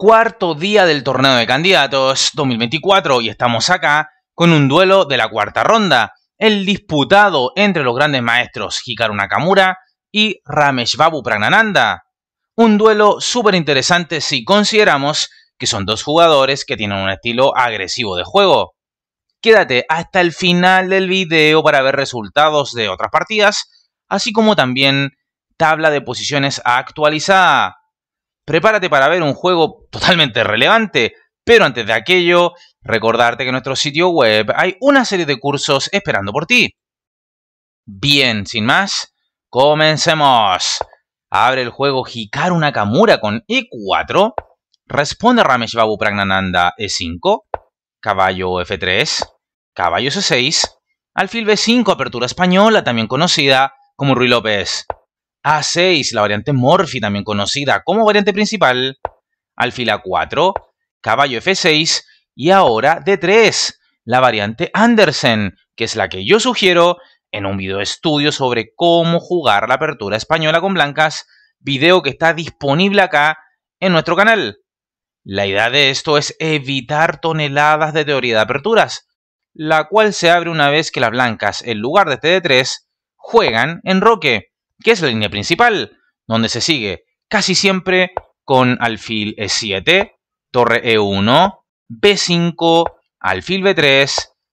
cuarto día del torneo de candidatos 2024 y estamos acá con un duelo de la cuarta ronda, el disputado entre los grandes maestros Hikaru Nakamura y Ramesh Babu Pragnananda. Un duelo súper interesante si consideramos que son dos jugadores que tienen un estilo agresivo de juego. Quédate hasta el final del video para ver resultados de otras partidas, así como también tabla de posiciones actualizada Prepárate para ver un juego totalmente relevante, pero antes de aquello, recordarte que en nuestro sitio web hay una serie de cursos esperando por ti. Bien, sin más, comencemos. Abre el juego Hikaru Nakamura con E4. Responde Ramesh Babu Pragnananda E5. Caballo F3. Caballo C6. Alfil B5, apertura española, también conocida como Ruy López. A6, la variante Morphy, también conocida como variante principal, alfil A4, caballo F6 y ahora D3, la variante Andersen, que es la que yo sugiero en un video estudio sobre cómo jugar la apertura española con blancas, video que está disponible acá en nuestro canal. La idea de esto es evitar toneladas de teoría de aperturas, la cual se abre una vez que las blancas, en lugar de este D3, juegan en roque que es la línea principal, donde se sigue casi siempre con alfil E7, torre E1, B5, alfil B3,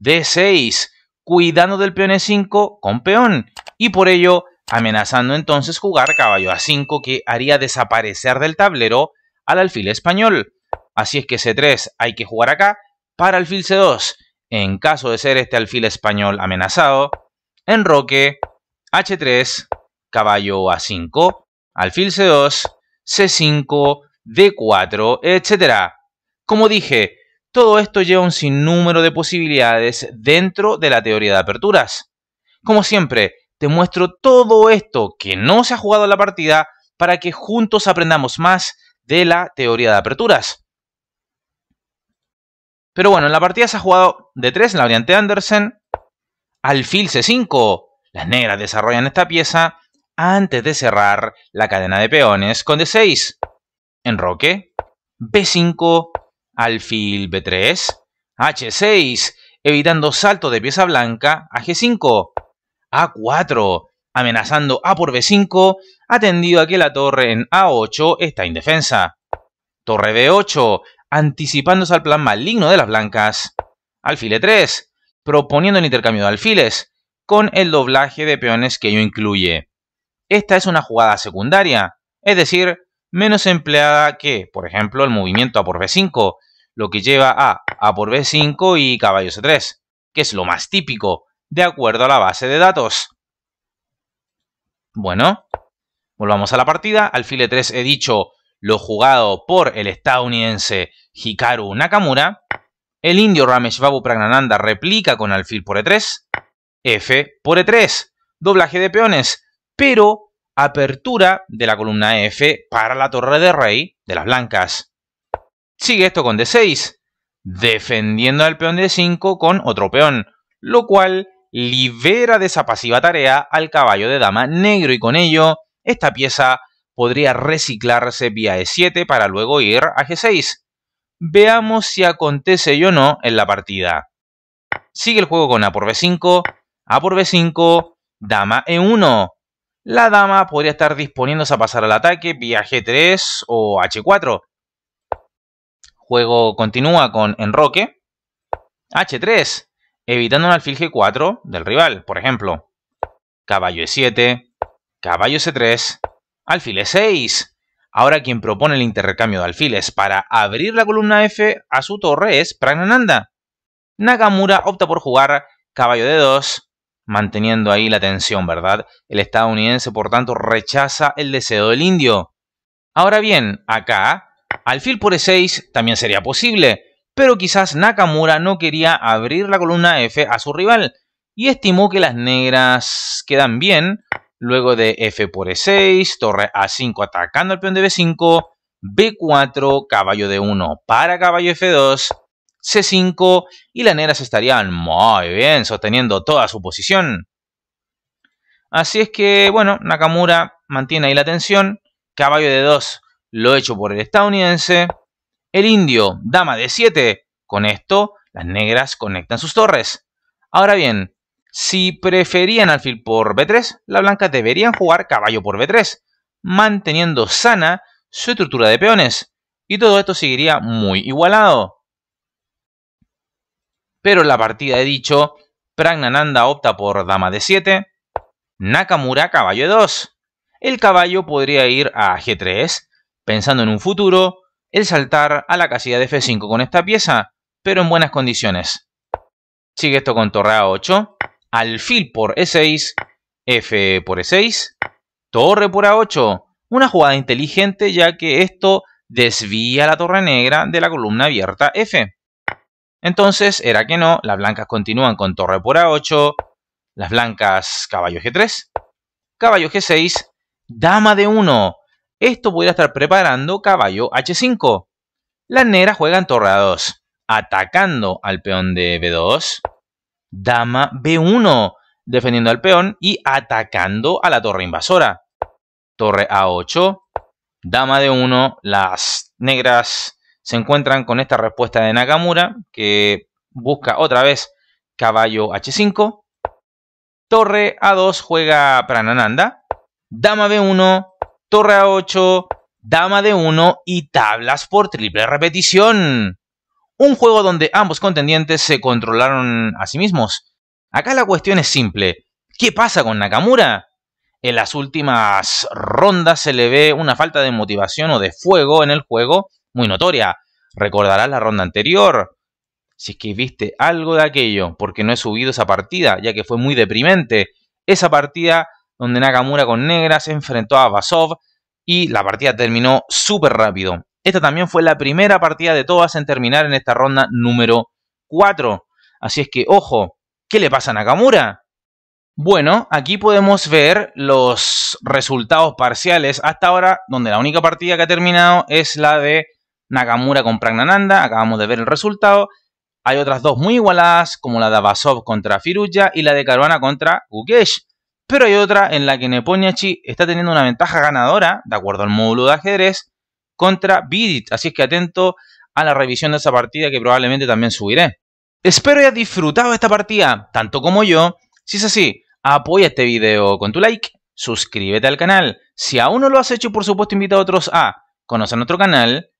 D6, cuidando del peón E5 con peón, y por ello amenazando entonces jugar caballo A5 que haría desaparecer del tablero al alfil español. Así es que C3 hay que jugar acá para alfil C2. En caso de ser este alfil español amenazado, enroque, H3, caballo A5, alfil C2, C5, D4, etc. Como dije, todo esto lleva un sinnúmero de posibilidades dentro de la teoría de aperturas. Como siempre, te muestro todo esto que no se ha jugado la partida para que juntos aprendamos más de la teoría de aperturas. Pero bueno, en la partida se ha jugado de 3 en la variante Andersen, alfil C5. Las negras desarrollan esta pieza antes de cerrar la cadena de peones con D6. Enroque, B5, alfil B3, H6, evitando salto de pieza blanca a G5, A4, amenazando A por B5, atendido a que la torre en A8 está indefensa. Torre B8, anticipándose al plan maligno de las blancas. Alfil E3, proponiendo el intercambio de alfiles, con el doblaje de peones que ello incluye. Esta es una jugada secundaria, es decir, menos empleada que, por ejemplo, el movimiento A por B5, lo que lleva a A por B5 y caballo C3, que es lo más típico, de acuerdo a la base de datos. Bueno, volvamos a la partida. Alfil e 3 he dicho lo jugado por el estadounidense Hikaru Nakamura. El indio Ramesh Babu Pragnananda replica con alfil por E3. F por E3. Doblaje de peones pero apertura de la columna F para la torre de rey de las blancas. Sigue esto con D6, defendiendo al peón de 5 con otro peón, lo cual libera de esa pasiva tarea al caballo de dama negro y con ello esta pieza podría reciclarse vía E7 para luego ir a G6. Veamos si acontece o no en la partida. Sigue el juego con A por B5, A por B5, Dama E1, la dama podría estar disponiéndose a pasar al ataque vía G3 o H4. Juego continúa con Enroque. H3, evitando un alfil G4 del rival, por ejemplo. Caballo E7, caballo C3, alfil E6. Ahora quien propone el intercambio de alfiles para abrir la columna F a su torre es Pragnananda. Nakamura opta por jugar caballo D2, manteniendo ahí la tensión, ¿verdad? El estadounidense, por tanto, rechaza el deseo del indio. Ahora bien, acá, alfil por E6 también sería posible, pero quizás Nakamura no quería abrir la columna F a su rival y estimó que las negras quedan bien, luego de F por E6, torre A5 atacando al peón de B5, B4, caballo de 1 para caballo F2, C5 y las negras estarían muy bien sosteniendo toda su posición. Así es que, bueno, Nakamura mantiene ahí la tensión. Caballo de 2 lo hecho por el estadounidense. El indio, dama de 7. Con esto, las negras conectan sus torres. Ahora bien, si preferían alfil por B3, las blancas deberían jugar caballo por B3, manteniendo sana su estructura de peones. Y todo esto seguiría muy igualado pero en la partida he dicho, Pragnananda opta por dama de 7, Nakamura caballo de 2. El caballo podría ir a G3, pensando en un futuro, el saltar a la casilla de F5 con esta pieza, pero en buenas condiciones. Sigue esto con torre A8, alfil por E6, F por E6, torre por A8, una jugada inteligente ya que esto desvía la torre negra de la columna abierta F. Entonces, era que no, las blancas continúan con torre por A8, las blancas caballo G3, caballo G6, dama de 1. Esto podría estar preparando caballo H5. Las negras juegan torre A2, atacando al peón de B2, dama B1, defendiendo al peón y atacando a la torre invasora. Torre A8, dama de 1, las negras se encuentran con esta respuesta de Nakamura, que busca otra vez caballo H5. Torre A2 juega Pranananda. Dama B1, torre A8, dama D1 y tablas por triple repetición. Un juego donde ambos contendientes se controlaron a sí mismos. Acá la cuestión es simple. ¿Qué pasa con Nakamura? En las últimas rondas se le ve una falta de motivación o de fuego en el juego muy notoria. Recordarás la ronda anterior, si es que viste algo de aquello, porque no he subido esa partida, ya que fue muy deprimente. Esa partida donde Nakamura con Negra se enfrentó a Basov y la partida terminó súper rápido. Esta también fue la primera partida de todas en terminar en esta ronda número 4. Así es que, ojo, ¿qué le pasa a Nakamura? Bueno, aquí podemos ver los resultados parciales hasta ahora, donde la única partida que ha terminado es la de Nakamura con Pragnananda, acabamos de ver el resultado. Hay otras dos muy igualadas, como la de Abasov contra Firuja y la de Caruana contra Gukesh. Pero hay otra en la que Neponyachi está teniendo una ventaja ganadora, de acuerdo al módulo de ajedrez, contra Bidit. Así es que atento a la revisión de esa partida que probablemente también subiré. Espero hayas disfrutado esta partida, tanto como yo. Si es así, apoya este video con tu like, suscríbete al canal. Si aún no lo has hecho, por supuesto, invita a otros a conocer nuestro canal